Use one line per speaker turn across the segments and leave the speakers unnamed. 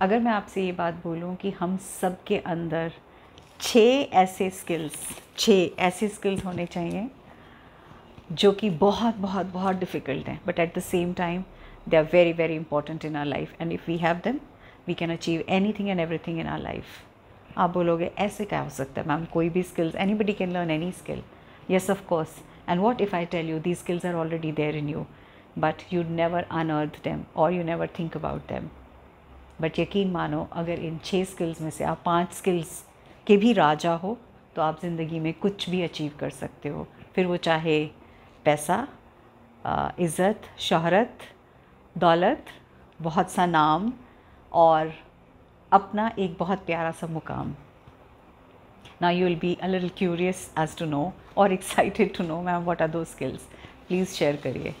अगर मैं आपसे ये बात बोलूँ कि हम सब के अंदर छः ऐसे स्किल्स छः ऐसे स्किल्स होने चाहिए जो कि बहुत बहुत बहुत डिफ़िकल्ट हैं but at the same time they are very very important in our life and if we have them we can achieve anything and everything in our life आप बोलोगे ऐसे क्या हो सकता है मैम कोई भी skills anybody can learn any skill yes of course and what if I tell you the skills are already there in you but you never unearth them और you never think about them but यकीन मानो अगर इन छः skills में से आप पाँच skills के भी राजा हो तो आप ज़िंदगी में कुछ भी अचीव कर सकते हो फिर वो चाहे पैसा इज़्ज़त शहरत दौलत बहुत सा नाम और अपना एक बहुत प्यारा सा मुकाम ना you will be a little curious as to know और excited to know ma'am what are those skills please share करिए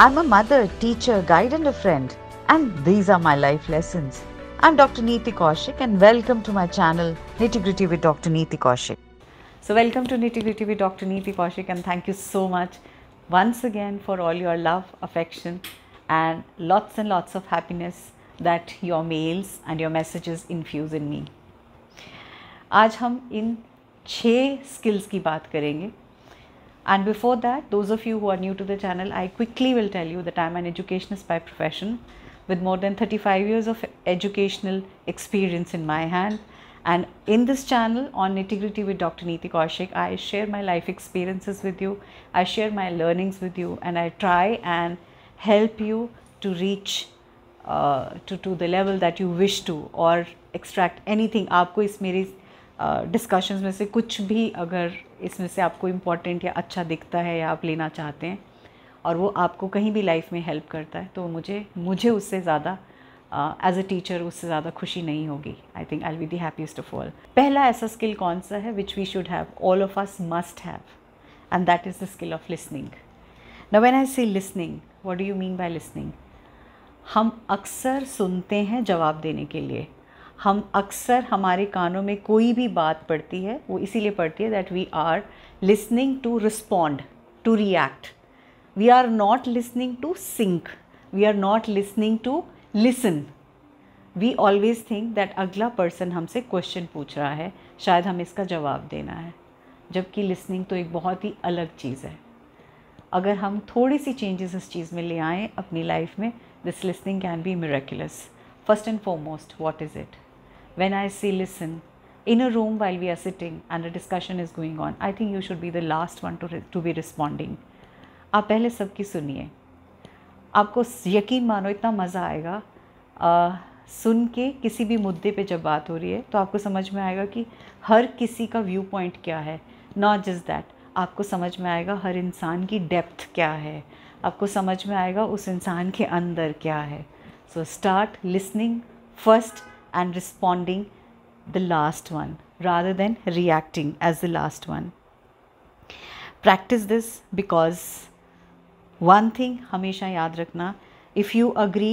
I am a mother teacher guide and a friend and these are my life lessons. I'm Dr. Neeti Kaushik and welcome to my channel Nitty Gritty with Dr. Neeti Kaushik. So welcome to Nitty Gritty with Dr. Neeti Kaushik and thank you so much once again for all your love, affection and lots and lots of happiness that your mails and your messages infuse in me. आज हम इन छः skills की बात करेंगे And before that, those of you who are new to the channel, I quickly will tell you that I'm an educationist by profession with more than 35 years of educational experience in my hand. And in this channel on Nitty with Dr. Neeti Kaushik, I share my life experiences with you, I share my learnings with you, and I try and help you to reach uh, to, to the level that you wish to or extract anything. आपको इस मेरी uh, discussions uh, में से कुछ भी अगर इसमें से आपको इम्पोर्टेंट या अच्छा दिखता है या आप लेना चाहते हैं और वो आपको कहीं भी लाइफ में हेल्प करता है तो मुझे मुझे उससे ज़्यादा एज अ टीचर उससे ज़्यादा खुशी नहीं होगी I think I will be happiest of all पहला ऐसा स्किल कौन सा है which we should have all of us must have and that is the skill of listening न when I see listening what do you mean by listening हम अक्सर सुनते हैं जवाब देने के लिए हम अक्सर हमारे कानों में कोई भी बात पड़ती है वो इसीलिए पड़ती है that we are listening to respond to react we are not listening to sync we are not listening to listen we always think that agla person hamse question pooch raha hai shayad hum iska jawab dena hai jabki listening to ek bahut hi alag cheez hai agar ham thodi si changes is cheez mein le aaye life mein this listening can be miraculous first and foremost what is it when i say listen in a room while we are sitting and a discussion is going on i think you should be the last one to to be responding आप पहले सबकी सुनिए आपको यकीन मानो इतना मज़ा आएगा आ, सुन के किसी भी मुद्दे पे जब बात हो रही है तो आपको समझ में आएगा कि हर किसी का व्यू पॉइंट क्या है नॉट जस्ट दैट आपको समझ में आएगा हर इंसान की डेप्थ क्या है आपको समझ में आएगा उस इंसान के अंदर क्या है so start listening first and responding the last one rather than reacting as the last one practice this because one thing हमेशा याद रखना if you agree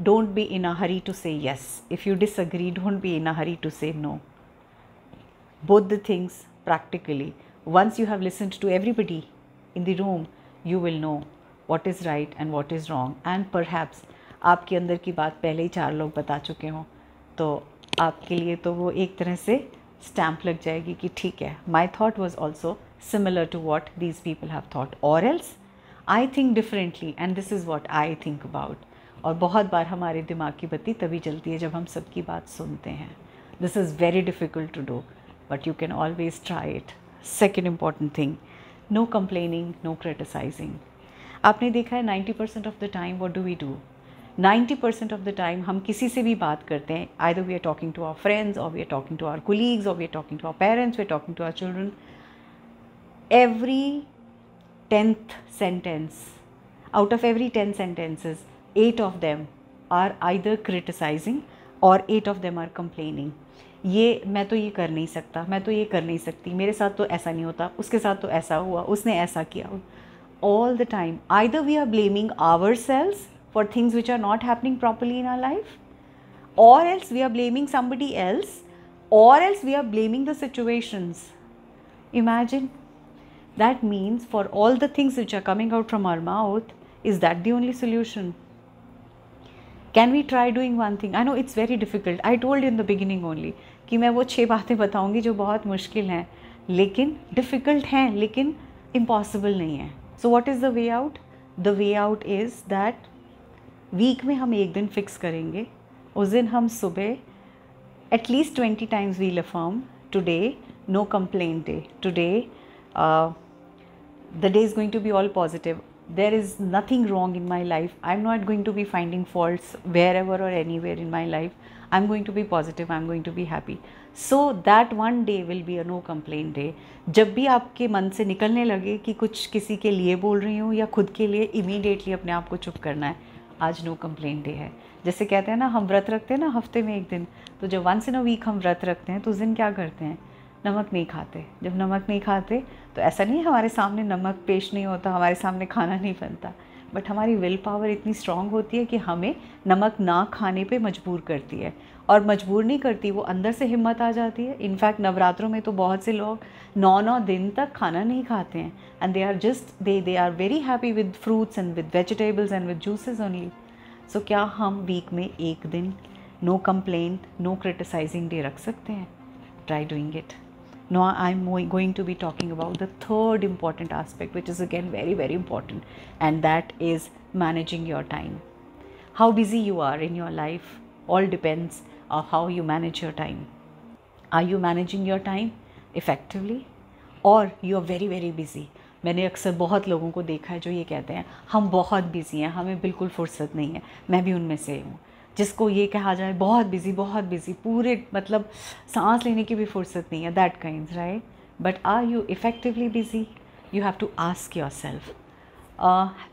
don't be in a hurry to say yes if you disagree don't be in a hurry to say no बुद्ध things practically once you have listen to everybody in the room you will know what is right and what is wrong and perhaps आपके अंदर की बात पहले ही चार लोग बता चुके हों तो आपके लिए तो वो एक तरह से स्टैम्प लग जाएगी कि ठीक है my thought was also similar to what these people have thought और else I think differently and this is what I think about और बहुत बार हमारे दिमाग की बत्ती तभी चलती है जब हम सबकी बात सुनते हैं this is very difficult to do but you can always try it second important thing no complaining no criticising आपने देखा है ninety percent of the time what do we do ninety percent of the time हम किसी से भी बात करते हैं either we are talking to our friends और we are talking to our colleagues और we are talking to our parents we are talking to our children every tenth sentence, out of every 10 sentences, 8 of them are either criticising और eight of them are complaining ये मैं तो ये कर नहीं सकता मैं तो ये कर नहीं सकती मेरे साथ तो ऐसा नहीं होता उसके साथ तो ऐसा हुआ उसने ऐसा किया all the time either we are blaming ourselves for things which are not happening properly in our life और else we are blaming somebody else और else we are blaming the situations imagine that means for all the things which are coming out from our mouth is that the only solution can we try doing one thing I know it's very difficult I told in the beginning only कि मैं वो छः बातें बताऊँगी जो बहुत मुश्किल हैं लेकिन डिफ़िकल्ट हैं लेकिन इम्पॉसिबल नहीं है so what is the way out the way out is that week में हम एक दिन फिक्स करेंगे उस दिन हम सुबह at least twenty times we'll affirm today no complain day today the day is going to be all positive there is nothing wrong in my life i'm not going to be finding faults wherever or anywhere in my life i'm going to be positive i'm going to be happy so that one day will be a no complain day जब भी आपके मन से निकलने लगे कि कुछ किसी के लिए बोल रही हूँ या खुद के लिए इमीडिएटली अपने आप को चुप करना है आज नो कंप्लेन डे है जैसे कहते हैं ना हम व्रत रखते हैं ना हफ्ते में एक दिन तो जब वंस इन अ वीक हम व्रत रखते हैं तो उस दिन क्या करते हैं नमक नहीं खाते जब नमक नहीं खाते तो ऐसा नहीं है हमारे सामने नमक पेश नहीं होता हमारे सामने खाना नहीं बनता बट हमारी विल पावर इतनी स्ट्रांग होती है कि हमें नमक ना खाने पे मजबूर करती है और मजबूर नहीं करती वो अंदर से हिम्मत आ जाती है इनफैक्ट नवरात्रों में तो बहुत से लोग नौ नौ दिन तक खाना नहीं खाते हैं and they are just they they are very happy with fruits and with vegetables and with juices only so क्या हम वीक में एक दिन no complain no criticising day रख सकते हैं try doing it Now I'm going to be talking about the third important aspect, which is again very, very important, and that is managing your time. How busy you are in your life all depends on how you manage your time. Are you managing your time effectively? Or you are very, very busy. मैंने अक्सर बहुत लोगों को देखा है जो ये कहते हैं हम बहुत बिज़ी हैं हमें बिल्कुल फुर्सत नहीं है मैं भी उनमें से हूँ जिसको ये कहा जाए बहुत बिज़ी बहुत बिज़ी पूरे मतलब सांस लेने की भी फुर्सत नहीं है that kind right but are you effectively busy you have to ask yourself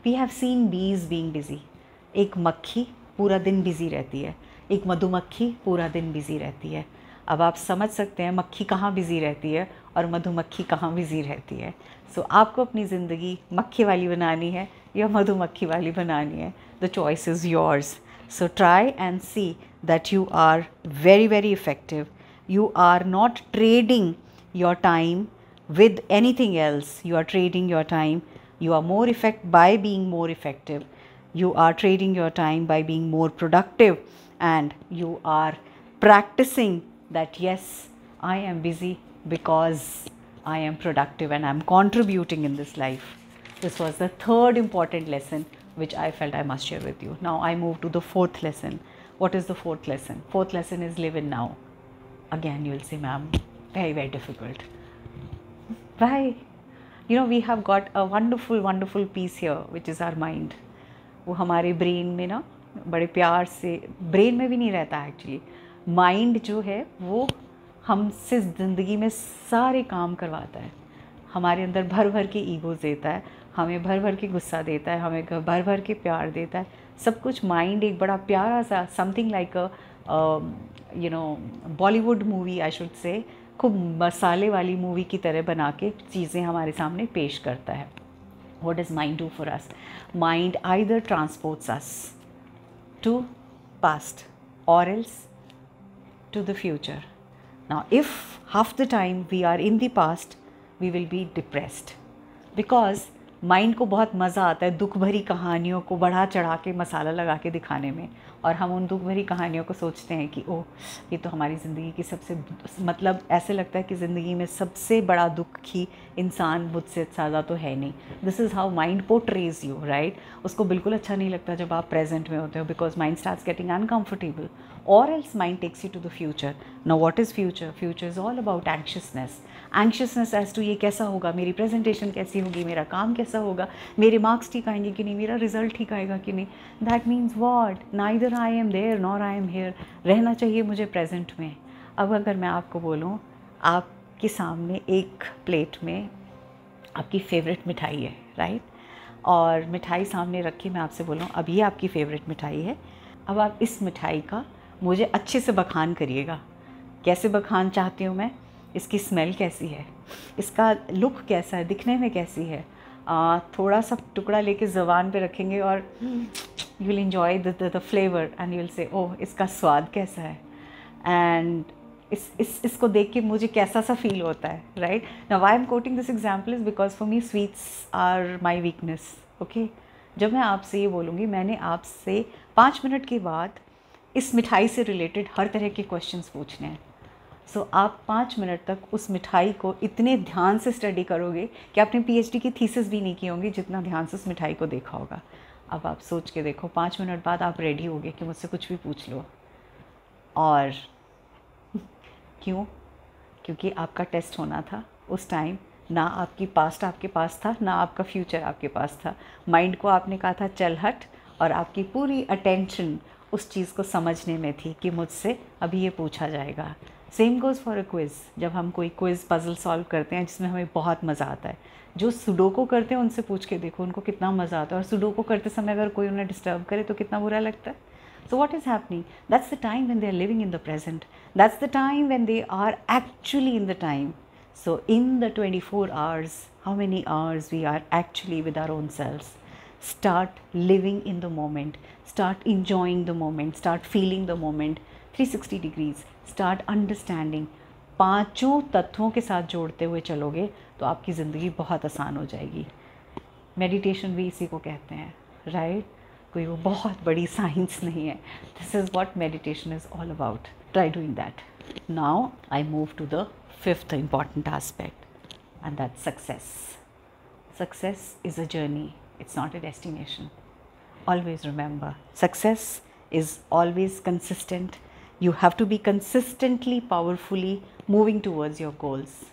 we have seen bees being busy एक मक्खी पूरा दिन बिज़ी रहती है एक मधुमक्खी पूरा दिन बिज़ी रहती है अब आप समझ सकते हैं मक्खी कहाँ बिज़ी रहती है और मधुमक्खी कहाँ बिज़ी रहती है सो so, आपको अपनी ज़िंदगी मक्खी वाली बनानी है या मधुमक्खी वाली बनानी है the choice is yours So try and see that you are very, very effective. You are not trading your time with anything else. You are trading your time. You are more effective by being more effective. You are trading your time by being more productive and you are practicing that yes, I am busy because I am productive and I am contributing in this life. This was the third important lesson which I felt I must share with you. Now I move to the fourth lesson. What is the fourth lesson? Fourth lesson is live in now. Again, you will say, ma'am, very, very difficult. Why? You know, we have got a wonderful, wonderful piece here, which is our mind. वो हमारे brain में ना बड़े प्यार से brain में भी नहीं रहता एक्चुअली माइंड जो है वो हमसे ज़िंदगी में सारे काम करवाता है हमारे अंदर भर भर के ईगोज देता है हमें भर भर के गुस्सा देता है हमें भर भर के प्यार देता है सब कुछ माइंड एक बड़ा प्यारा सा something like a you know Bollywood movie I should say खूब मसाले वाली मूवी की तरह बना के चीज़ें हमारे सामने पेश करता है what does mind do for us mind either transports us to past और एल्स टू द फ्यूचर ना if half the time we are in past we will be depressed because mind को बहुत मज़ा आता है दुख भरी कहानियों को बढ़ा चढ़ा के मसाला लगा के दिखाने में और हम उन दुख भरी कहानियों को सोचते हैं कि ओह ये तो हमारी ज़िंदगी की सबसे मतलब ऐसे लगता है कि ज़िंदगी में सबसे बड़ा दुख ही इंसान मुझसे ज़्यादा तो है नहीं this is how mind portrays you right उसको बिल्कुल अच्छा नहीं लगता जब आप प्रेजेंट में होते हो because mind start getting uncomfortable or else mind takes you to the future now what is future future is all about anxiousness anxiousness as to ये कैसा होगा मेरी presentation कैसी होगी मेरा काम कैसा होगा मेरे marks ठीक आएंगे कि नहीं मेरा result ठीक आएगा कि नहीं that means what neither I am there nor I am here रहना चाहिए मुझे present में अब अगर मैं आपको बोलूँ आपके सामने एक प्लेट में आपकी फेवरेट मिठाई है राइट और मिठाई सामने रखी मैं आपसे बोलूँ अब ये आपकी फेवरेट मिठाई है अब आप इस मिठाई का मुझे अच्छे से बखान करिएगा कैसे बखान चाहती हूँ मैं इसकी स्मेल कैसी है इसका लुक कैसा है दिखने में कैसी है आ, थोड़ा सा टुकड़ा लेके जबान पे रखेंगे और you will enjoy the flavour and you will say oh इसका स्वाद कैसा है एंड इस इस इसको देख के मुझे कैसा सा फील होता है राइट ना why am quoting this example is because for me sweets are my weakness okay जब मैं आपसे ये बोलूँगी मैंने आपसे पाँच मिनट के बाद इस मिठाई से रिलेटेड हर तरह के क्वेश्चन पूछने हैं सो so, आप पाँच मिनट तक उस मिठाई को इतने ध्यान से स्टडी करोगे कि आपने पीएचडी की थीसिस भी नहीं की होंगी जितना ध्यान से उस मिठाई को देखा होगा अब आप सोच के देखो पाँच मिनट बाद आप रेडी होगे कि मुझसे कुछ भी पूछ लो और क्यों क्योंकि आपका टेस्ट होना था उस टाइम ना आपकी पास्ट आपके पास था ना आपका फ्यूचर आपके पास था माइंड को आपने कहा था चल हट और आपकी पूरी अटेंशन उस चीज़ को समझने में थी कि मुझसे अभी ये पूछा जाएगा same goes for a quiz जब हम कोई क्विज़ पज़ल सॉल्व करते हैं जिसमें हमें बहुत मज़ा आता है जो सुडोको करते हैं उनसे पूछ के देखो उनको कितना मज़ा आता है और सुडोको करते समय अगर कोई उन्हें डिस्टर्ब करे तो कितना बुरा लगता है so what is happening that's the time when they are living in the present that's the time when they are actually in the time so in the twenty four hours how many hours we are actually with our own self start living in the moment, start enjoying the moment, start feeling the moment 360 degrees, start understanding पांचों तत्वों के साथ जोड़ते हुए चलोगे तो आपकी ज़िंदगी बहुत आसान हो जाएगी मेडिटेशन भी इसी को कहते हैं राइट कोई वो बहुत बड़ी साइंस नहीं है this is what meditation is all about try doing that now I move to the fifth important aspect and that's success. Success is a journey. it's not a destination. Always remember, success is always consistent. You have to be consistently, powerfully moving towards your goals.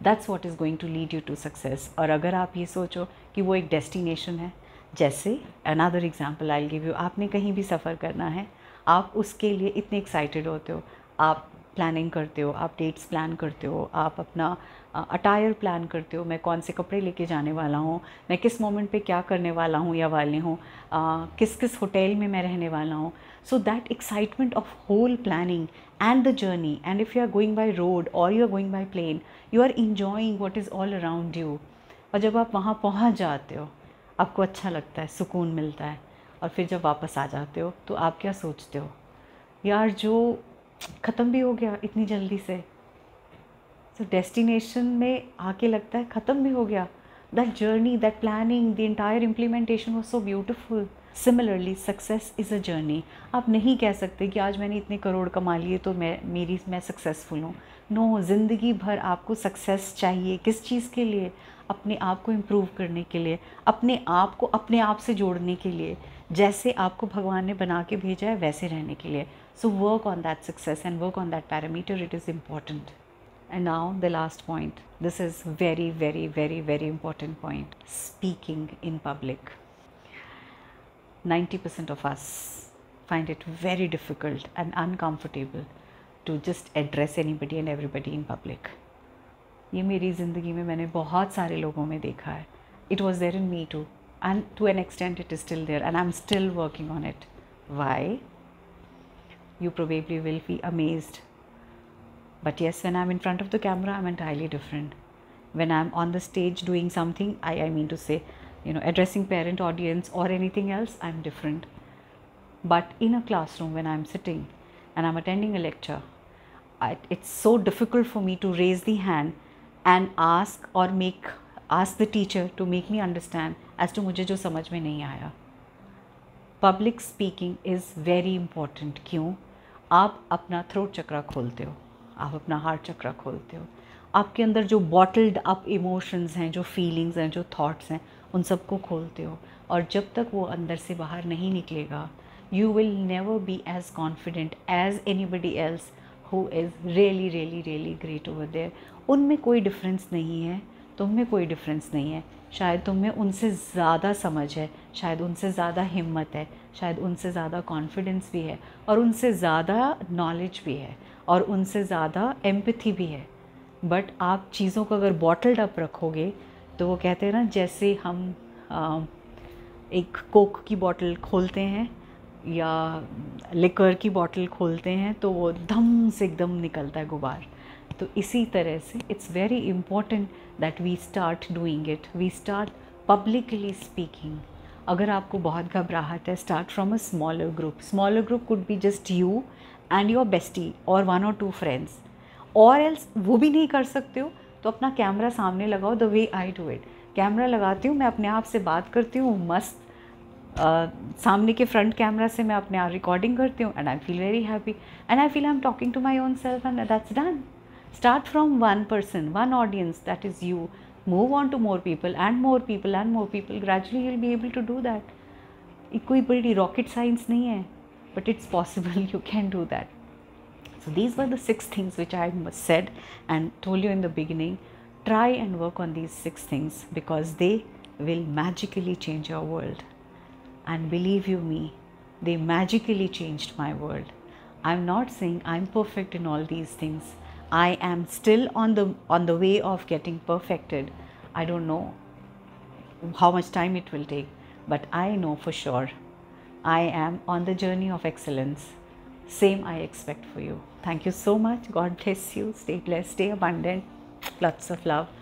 That's what is going to lead you to success. और अगर आप ये सोचो कि वो एक destination है जैसे another example I give you आपने कहीं भी सफ़र करना है आप उसके लिए इतने एक्साइटेड होते हो आप प्लानिंग करते हो आप डेट्स प्लान करते हो आप अपना अटायर प्लान करते हो मैं कौन से कपड़े लेके जाने वाला हूँ मैं किस मोमेंट पे क्या करने वाला हूँ या वाले हूँ किस किस होटल में मैं रहने वाला हूँ so that excitement of whole planning and the journey and if you are going by road और you are going by plane you are enjoying what is all around you और जब आप वहाँ पहुँच जाते हो आपको अच्छा लगता है सुकून मिलता है और फिर जब वापस आ जाते हो तो आप क्या सोचते हो यार जो ख़त्म भी हो गया इतनी जल्दी से सो so, डेस्टिनेशन में आके लगता है ख़त्म भी हो गया that journey that planning the entire implementation was so beautiful similarly success is a journey आप नहीं कह सकते कि आज मैंने इतने करोड़ कमा लिए तो मैं मेरी मैं सक्सेसफुल हूँ नो no, ज़िंदगी भर आपको सक्सेस चाहिए किस चीज़ के लिए अपने आप को इम्प्रूव करने के लिए अपने आप को अपने आप से जोड़ने के लिए जैसे आपको भगवान ने बना के भेजा है वैसे रहने के लिए So work on that success and work on that parameter. It is important. And now the last point. This is very, very, very, very important point. Speaking in public. 90% of us find it very difficult and uncomfortable to just address anybody and everybody in public. ये मेरी ज़िंदगी में मैंने बहुत सारे लोगों में देखा है it was there in me too and to an extent it is still there and I am still working on it why you probably will be amazed. But yes, when I'm in front of the camera, I'm entirely different. When I'm on the stage doing something, I, I mean to say, you know, addressing parent audience or anything else, I'm different. But in a classroom, when I'm sitting and I'm attending a lecture, I, it's so difficult for me to raise the hand and ask or make ask the teacher to make me understand as to मुझे जो समझ में नहीं आया Public speaking is very important. क्यों आप अपना throat चक्रा खोलते हो आप अपना हार्ट चक्रा खोलते हो आपके अंदर जो बॉटल्ड अप इमोशंस हैं जो फीलिंग्स हैं जो थॉट्स हैं उन सबको खोलते हो और जब तक वो अंदर से बाहर नहीं निकलेगा you will never be as confident as anybody else who is really really really great over there उनमें कोई डिफरेंस नहीं है तुम में कोई डिफरेंस नहीं है शायद तुम में उनसे ज़्यादा समझ है शायद उनसे ज़्यादा हिम्मत है शायद उनसे ज़्यादा कॉन्फिडेंस भी है और उनसे ज़्यादा नॉलेज भी है और उनसे ज़्यादा एम्पथी भी है बट आप चीज़ों को अगर बॉटल्ड अप रखोगे तो वो कहते हैं ना जैसे हम आ, एक कोक की बॉटल खोलते हैं या लिकर की बॉटल खोलते हैं तो वो धम से एकदम निकलता है गुबार तो इसी तरह से it's very important that we start doing it we start publicly speaking अगर आपको बहुत घबराहट है start from a smaller group smaller group could be just you and your bestie और वन और टू फ्रेंड्स और एल्स वो भी नहीं कर सकते हो तो अपना कैमरा सामने लगाओ the way I do it camera लगाती हूँ मैं अपने आप से बात करती हूँ मस्त uh, सामने के फ्रंट कैमरा से मैं अपने आप रिकॉर्डिंग करती हूँ and I feel very happy and I feel I am talking to my own self and that's done Start from one person, one audience, that is you. Move on to more people and more people and more people. Gradually, you'll be able to do that. equability rocket science नहीं but it's possible you can do that. So these were the six things which I said and told you in the beginning. Try and work on these six things because they will magically change your world. And believe you me, they magically changed my world. I'm not saying I'm perfect in all these things, I am still on the on the way of getting perfected. I don't know how much time it will take, but I know for sure I am on the journey of excellence. Same I expect for you. Thank you so much. God bless you. Stay blessed, stay abundant. Lots of love.